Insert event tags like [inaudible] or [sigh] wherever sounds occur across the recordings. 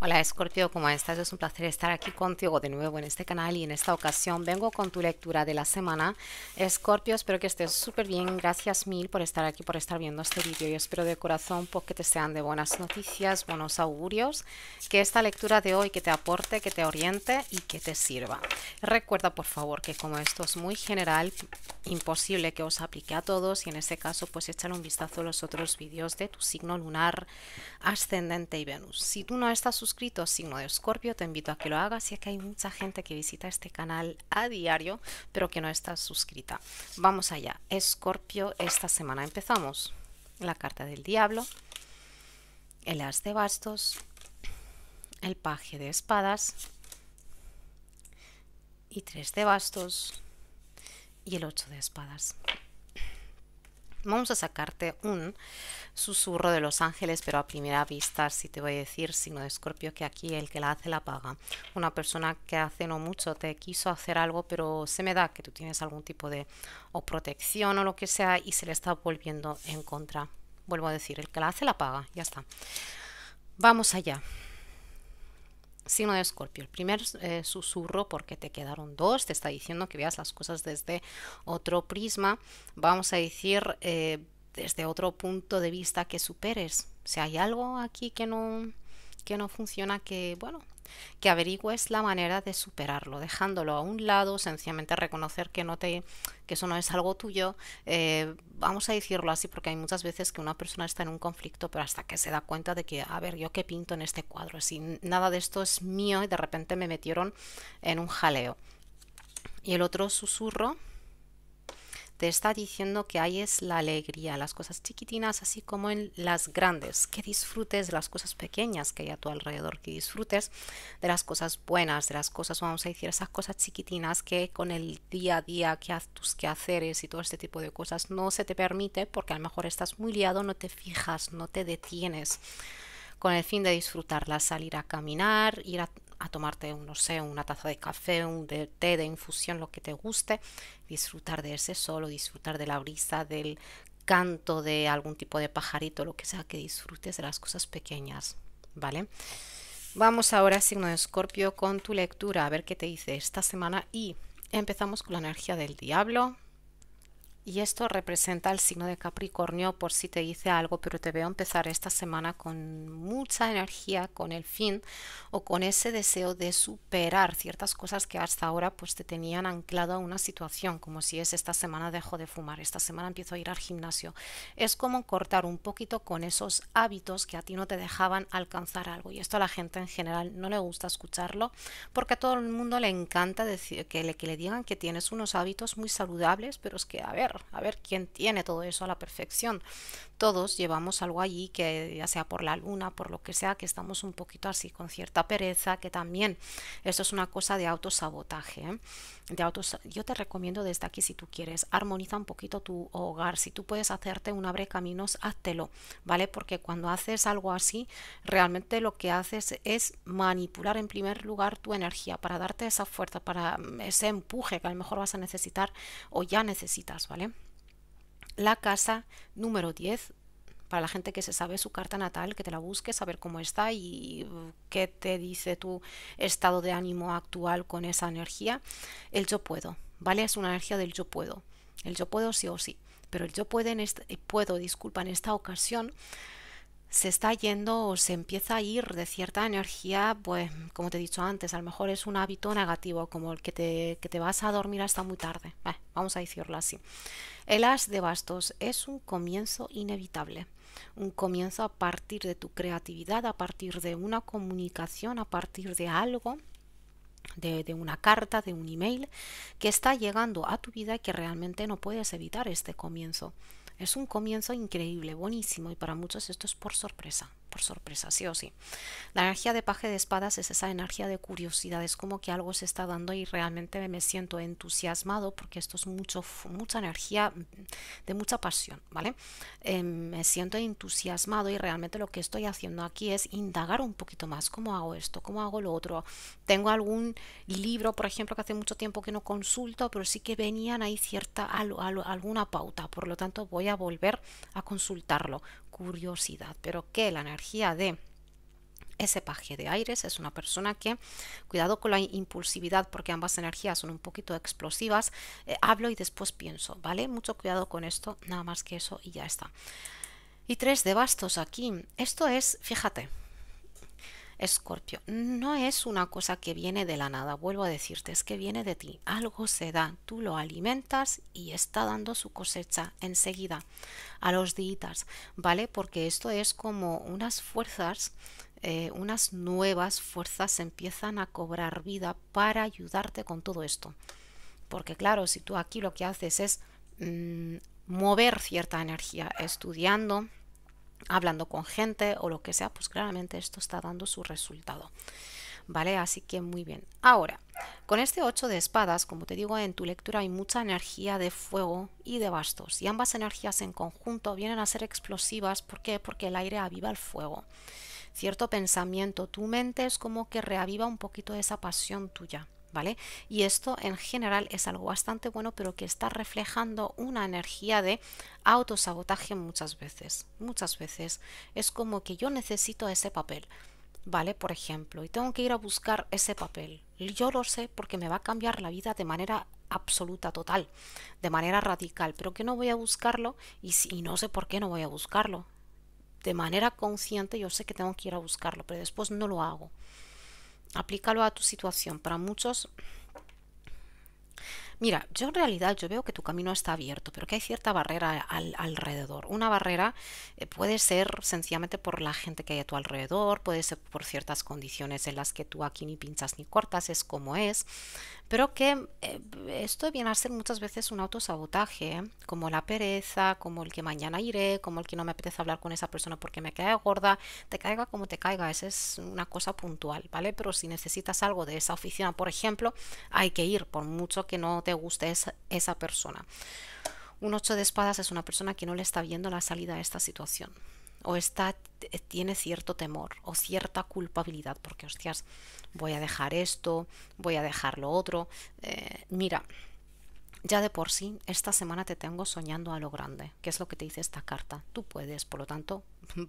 Hola Escorpio, ¿cómo estás? Es un placer estar aquí contigo de nuevo en este canal y en esta ocasión vengo con tu lectura de la semana. Escorpio, espero que estés súper bien, gracias mil por estar aquí, por estar viendo este vídeo y espero de corazón pues, que te sean de buenas noticias, buenos augurios, que esta lectura de hoy que te aporte, que te oriente y que te sirva. Recuerda por favor que como esto es muy general, imposible que os aplique a todos y en este caso pues echar un vistazo a los otros vídeos de tu signo lunar, ascendente y Venus. Si tú no estás suscrito Signo de Escorpio, te invito a que lo hagas, ya que hay mucha gente que visita este canal a diario, pero que no está suscrita. Vamos allá, Escorpio, esta semana empezamos. La carta del diablo, el as de bastos, el paje de espadas y tres de bastos y el ocho de espadas. Vamos a sacarte un susurro de los ángeles, pero a primera vista, si te voy a decir, signo de escorpio, que aquí el que la hace la paga. Una persona que hace no mucho te quiso hacer algo, pero se me da que tú tienes algún tipo de protección o lo que sea y se le está volviendo en contra. Vuelvo a decir, el que la hace la paga, ya está. Vamos allá. Signo de Escorpio, el primer eh, susurro porque te quedaron dos, te está diciendo que veas las cosas desde otro prisma, vamos a decir eh, desde otro punto de vista que superes. Si hay algo aquí que no, que no funciona, que bueno, que averigües la manera de superarlo, dejándolo a un lado, sencillamente reconocer que que eso no es algo tuyo. Eh, vamos a decirlo así, porque hay muchas veces que una persona está en un conflicto, pero hasta que se da cuenta de que, a ver, yo qué pinto en este cuadro, si nada de esto es mío y de repente me metieron en un jaleo. Y el otro susurro te está diciendo que ahí es la alegría, las cosas chiquitinas así como en las grandes, que disfrutes de las cosas pequeñas que hay a tu alrededor, que disfrutes de las cosas buenas, de las cosas, vamos a decir, esas cosas chiquitinas que con el día a día, que haz tus quehaceres y todo este tipo de cosas no se te permite porque a lo mejor estás muy liado, no te fijas, no te detienes con el fin de disfrutarlas, salir a caminar, ir a, a tomarte, un, no sé, una taza de café, un de té, de infusión, lo que te guste, disfrutar de ese solo, disfrutar de la brisa, del canto de algún tipo de pajarito, lo que sea, que disfrutes de las cosas pequeñas, ¿vale? Vamos ahora, signo de escorpio, con tu lectura, a ver qué te dice esta semana y empezamos con la energía del diablo, y esto representa el signo de Capricornio por si te dice algo, pero te veo empezar esta semana con mucha energía, con el fin o con ese deseo de superar ciertas cosas que hasta ahora pues te tenían anclado a una situación, como si es esta semana dejo de fumar, esta semana empiezo a ir al gimnasio. Es como cortar un poquito con esos hábitos que a ti no te dejaban alcanzar algo. Y esto a la gente en general no le gusta escucharlo porque a todo el mundo le encanta decir que le, que le digan que tienes unos hábitos muy saludables, pero es que, a ver, a ver quién tiene todo eso a la perfección. Todos llevamos algo allí que ya sea por la luna, por lo que sea, que estamos un poquito así con cierta pereza, que también esto es una cosa de autosabotaje. ¿eh? De autos Yo te recomiendo desde aquí si tú quieres, armoniza un poquito tu hogar, si tú puedes hacerte un abre caminos, háztelo, ¿vale? Porque cuando haces algo así, realmente lo que haces es manipular en primer lugar tu energía para darte esa fuerza, para mm, ese empuje que a lo mejor vas a necesitar o ya necesitas, ¿vale? la casa número 10 para la gente que se sabe su carta natal, que te la busque, saber cómo está y uh, qué te dice tu estado de ánimo actual con esa energía. El yo puedo, ¿vale? Es una energía del yo puedo. El yo puedo sí o sí. Pero el yo puedo puedo, disculpa, en esta ocasión se está yendo o se empieza a ir de cierta energía, pues como te he dicho antes, a lo mejor es un hábito negativo, como el que te, vas a dormir hasta muy tarde, vamos a decirlo así. El as de bastos es un comienzo inevitable, un comienzo a partir de tu creatividad, a partir de una comunicación, a partir de algo de, de, una carta, de un email, que está llegando a tu vida y que realmente no puedes evitar este comienzo. Es un comienzo increíble, buenísimo y para muchos esto es por sorpresa por sorpresa, sí o sí. La energía de paje de espadas es esa energía de curiosidad, es como que algo se está dando y realmente me siento entusiasmado porque esto es mucho, mucha energía mm, de mucha pasión, ¿vale? Em, me siento entusiasmado y realmente lo que estoy haciendo aquí es indagar un poquito más, ¿cómo hago esto? ¿Cómo hago lo otro? Tengo algún libro, por ejemplo, que hace mucho tiempo que no consulto, pero sí que venían ahí cierta alguna pauta, por lo tanto voy a volver a consultarlo curiosidad. Pero que la energía de ese paje de aires es una persona que, cuidado con la impulsividad porque ambas energías son un poquito explosivas, eh, hablo y después pienso, ¿vale? Mucho cuidado con esto, nada más que eso y ya está. Y tres de bastos aquí, esto es, fíjate, Escorpio, no es una cosa que viene de la nada, vuelvo a decirte, es que viene de ti. Algo se da, tú lo alimentas y está dando su cosecha enseguida a los días, ¿vale? Porque esto es como unas fuerzas eh, unas nuevas fuerzas empiezan a cobrar vida para ayudarte con todo esto. Porque claro, si tú aquí lo que haces es mm, mover cierta energía estudiando, hablando con gente o lo que sea, pues claramente esto está dando su resultado. ¿Vale? Así que muy bien. Ahora, con este 8 de espadas, como te digo, en tu lectura hay mucha energía de fuego y de bastos. Y ambas energías en conjunto vienen a ser explosivas. ¿Por qué? Porque el aire aviva el fuego. Cierto pensamiento, tu mente es como que reaviva un poquito de esa pasión tuya. ¿vale? Y esto en general es algo bastante bueno, pero que está reflejando una energía de autosabotaje muchas veces. Muchas veces es como que yo necesito ese papel, ¿vale? Por ejemplo, y tengo que ir a buscar ese papel. Yo lo sé porque me va a cambiar la vida de manera absoluta, total, de manera radical, pero que no voy a buscarlo y, y no sé por qué no voy a buscarlo. De manera consciente yo sé que tengo que ir a buscarlo, pero después no lo hago aplícalo a tu situación. Para muchos mira, yo en realidad yo veo que tu camino está abierto, pero que hay cierta barrera alrededor. Una barrera eh, puede ser sencillamente por la gente que hay a tu alrededor, puede ser por ciertas condiciones en las que tú aquí ni pinchas ni cortas, es como es, pero que eh, esto viene a ser muchas veces un autosabotaje, ¿eh? como la pereza, como el que mañana iré, como el que no me apetece hablar con esa persona porque me cae gorda, te caiga como te caiga, esa es una cosa puntual, ¿vale? Pero si necesitas algo de esa oficina, por ejemplo, hay que ir, por mucho que no te guste esa, esa persona. Un ocho de espadas es una persona que no le está viendo la salida a esta situación o está, eh, tiene cierto temor o cierta culpabilidad porque, hostias, voy a dejar esto, voy a dejar lo otro. Eh, mira, ya de por sí, esta semana te tengo soñando a lo grande, que es lo que te dice esta carta. Tú puedes, por lo tanto,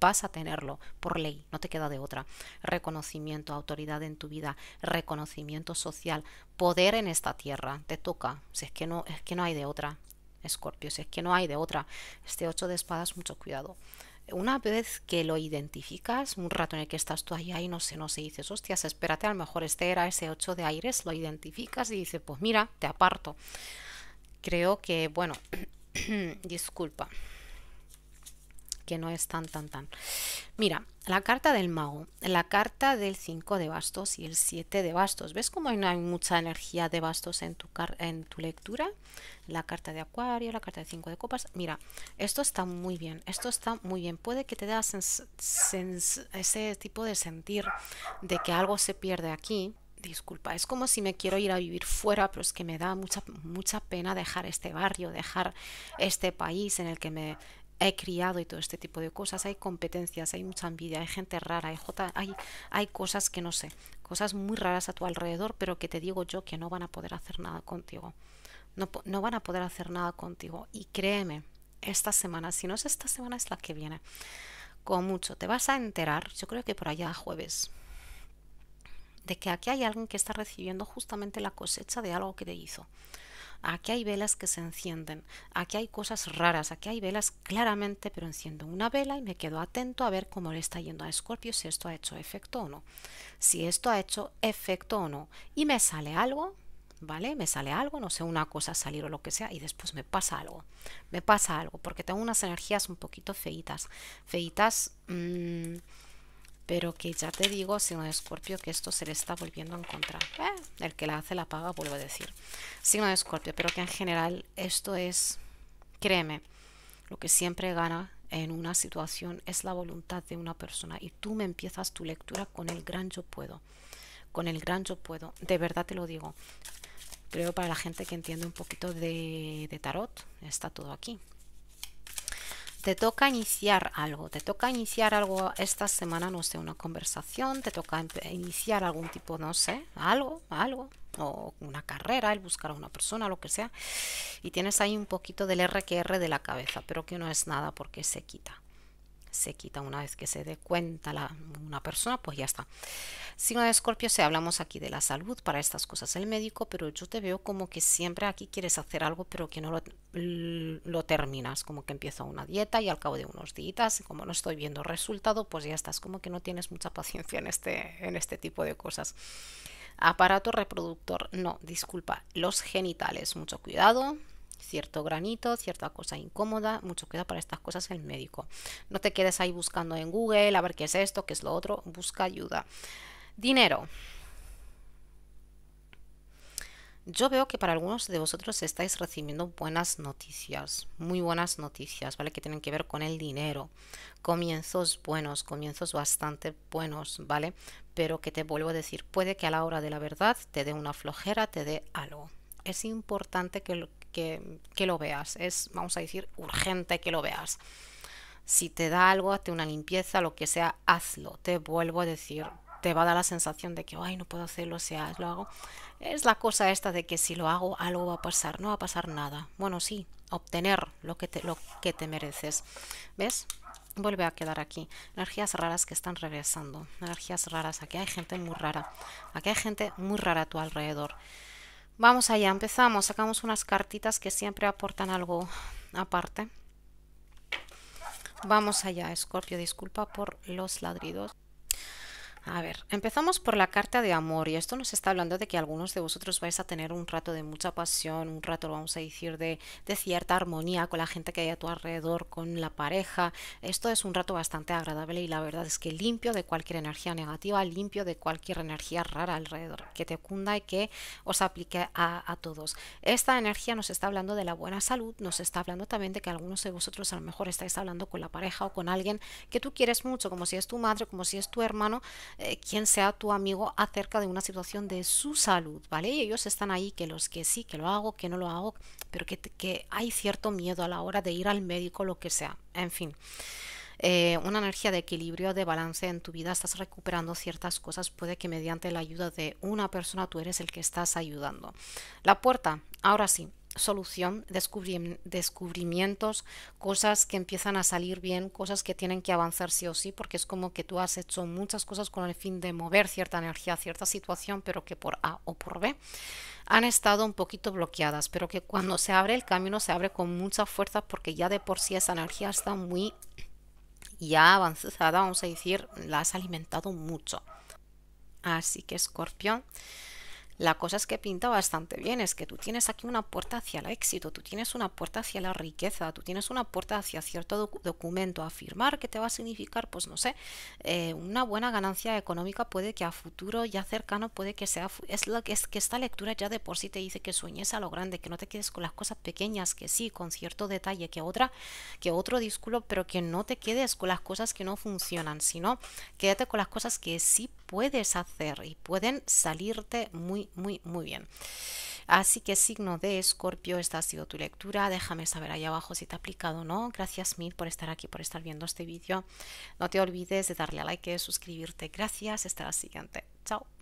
vas a tenerlo por ley, no te queda de otra. Reconocimiento, autoridad en tu vida, reconocimiento social, poder en esta tierra, te toca, si es que no, es que no hay de otra, Escorpio, si es que no hay de otra. Este ocho de espadas, mucho cuidado. Una vez que lo identificas, un rato en el que estás tú ahí, ahí no sé, no sé, dices, hostias, espérate, a lo mejor este era ese 8 de aires, lo identificas y dices, pues mira, te aparto. Creo que, bueno, [clears throat] disculpa, que no es tan, tan, tan. Mira, la carta del mago, la carta del 5 de bastos y el 7 de bastos. ¿Ves cómo no hay mucha energía de bastos en tu, en tu lectura? La carta de acuario, la carta de 5 de copas. Mira, esto está muy bien, esto está muy bien. Puede que te dé ese tipo de sentir de que algo se pierde aquí, disculpa, es como si me quiero ir a vivir fuera, pero es que me da mucha, mucha pena dejar este barrio, dejar este país en el que me he criado y todo este tipo de cosas. Hay competencias, hay mucha envidia, hay gente rara, hay, jota, hay, hay cosas que no sé, cosas muy raras a tu alrededor, pero que te digo yo que no van a poder hacer nada contigo. No, no van a poder hacer nada contigo. Y créeme, esta semana, si no es esta semana, es la que viene. Con mucho, te vas a enterar, yo creo que por allá jueves, de que aquí hay alguien que está recibiendo justamente la cosecha de algo que te hizo aquí hay velas que se encienden, aquí hay cosas raras, aquí hay velas claramente, pero enciendo una vela y me quedo atento a ver cómo le está yendo a Escorpio si esto ha hecho efecto o no, si esto ha hecho efecto o no, y me sale algo, ¿vale? Me sale algo, no sé, una cosa salir o lo que sea, y después me pasa algo, me pasa algo, porque tengo unas energías un poquito feitas, feitas... Mm, pero que ya te digo, signo de escorpio, que esto se le está volviendo en contra. el que la hace la paga, vuelvo a decir. Signo de escorpio, pero que en general esto es, créeme, lo que siempre gana en una situación es la voluntad de una persona. Y tú me empiezas tu lectura con el gran yo puedo. Con el gran yo puedo. De verdad te lo digo. Creo para la gente que entiende un poquito de tarot, está todo aquí te toca iniciar algo, te toca iniciar algo esta semana, no sé, una conversación, te toca iniciar algún tipo, no sé, algo, algo, o una carrera, el buscar a una persona, lo que sea, y tienes ahí un poquito del RQR de la cabeza, pero que no es nada porque se quita se quita una vez que se dé cuenta la, una persona, pues ya está. Signo de Escorpio, si hablamos aquí de la salud, para estas cosas el médico, pero yo te veo como que siempre aquí quieres hacer algo, pero que no lo, lo terminas, como que empieza una dieta y al cabo de unos días, como no estoy viendo resultado, pues ya estás, como que no tienes mucha paciencia en este, en este tipo de cosas. Aparato reproductor, no, disculpa, los genitales, mucho cuidado, cierto granito, cierta cosa incómoda, mucho queda para estas cosas el médico. No te quedes ahí buscando en Google a ver qué es esto, qué es lo otro, busca ayuda. Dinero. Yo veo que para algunos de vosotros estáis recibiendo buenas noticias, muy buenas noticias, ¿vale? Que tienen que ver con el dinero. Comienzos buenos, comienzos bastante buenos, ¿vale? Pero que te vuelvo a decir, puede que a la hora de la verdad te dé una flojera, te dé algo. Es importante que, que, lo veas. Es, vamos a decir, urgente que lo veas. Si te da algo, hazte una limpieza, lo que sea, hazlo. Te vuelvo a decir, te va a dar la sensación de que, ay, no puedo hacerlo, o sea, lo hago. Es la cosa esta de que si lo hago, algo va a pasar, no va a pasar nada. Bueno, sí, obtener lo que te, lo que te mereces. ¿Ves? Vuelve a quedar aquí. Energías raras que están regresando. Energías raras. Aquí hay gente muy rara. Aquí hay gente muy rara a tu alrededor. Vamos allá, empezamos. Sacamos unas cartitas que siempre aportan algo aparte. Vamos allá, Scorpio. Disculpa por los ladridos. A ver, empezamos por la carta de amor y esto nos está hablando de que algunos de vosotros vais a tener un rato de mucha pasión, un rato, vamos a decir, de, cierta armonía con la gente que hay a tu alrededor, con la pareja. Esto es un rato bastante agradable y la verdad es que limpio de cualquier energía negativa, limpio de cualquier energía rara alrededor, que te cunda y que os aplique a, a todos. Esta energía nos está hablando de la buena salud, nos está hablando también de que algunos de vosotros a lo mejor estáis hablando con la pareja o con alguien que tú quieres mucho, como si es tu madre, como si es tu hermano eh, quien sea tu amigo acerca de una situación de su salud, ¿vale? Y ellos están ahí, que los que sí, que lo hago, que no lo hago, pero que, hay cierto miedo a la hora de ir al médico, lo que sea, en fin. Eh, una energía de equilibrio, de balance en tu vida, estás recuperando ciertas cosas, puede que mediante la ayuda de una persona tú eres el que estás ayudando. La puerta, ahora sí, solución, descubrimientos, cosas que empiezan a salir bien, cosas que tienen que avanzar sí o sí, porque es como que tú has hecho muchas cosas con el fin de mover cierta energía, cierta situación, pero que por A o por B han estado un poquito bloqueadas, pero que cuando se abre el camino se abre con mucha fuerza porque ya de por sí esa energía está muy ya avanzada, vamos a decir, la has alimentado mucho. Así que escorpión la cosa es que pinta bastante bien, es que tú tienes aquí una puerta hacia el éxito, tú tienes una puerta hacia la riqueza, tú tienes una puerta hacia cierto documento a firmar que te va a significar, pues no sé, eh, una buena ganancia económica puede que a futuro ya cercano puede que sea, es, que es que esta lectura ya de por sí te dice que sueñes a lo grande, que no te quedes con las cosas pequeñas, que sí, con cierto detalle, que otra, que otro disculpo pero que no te quedes con las cosas que no funcionan, sino quédate con las cosas que sí puedes hacer y pueden salirte muy, muy, muy bien. Así que signo de escorpio, esta ha sido tu lectura. Déjame saber ahí abajo si te ha aplicado o no. Gracias mil por estar aquí, por estar viendo este vídeo. No te olvides de darle a like, suscribirte. Gracias, hasta la siguiente. Chao.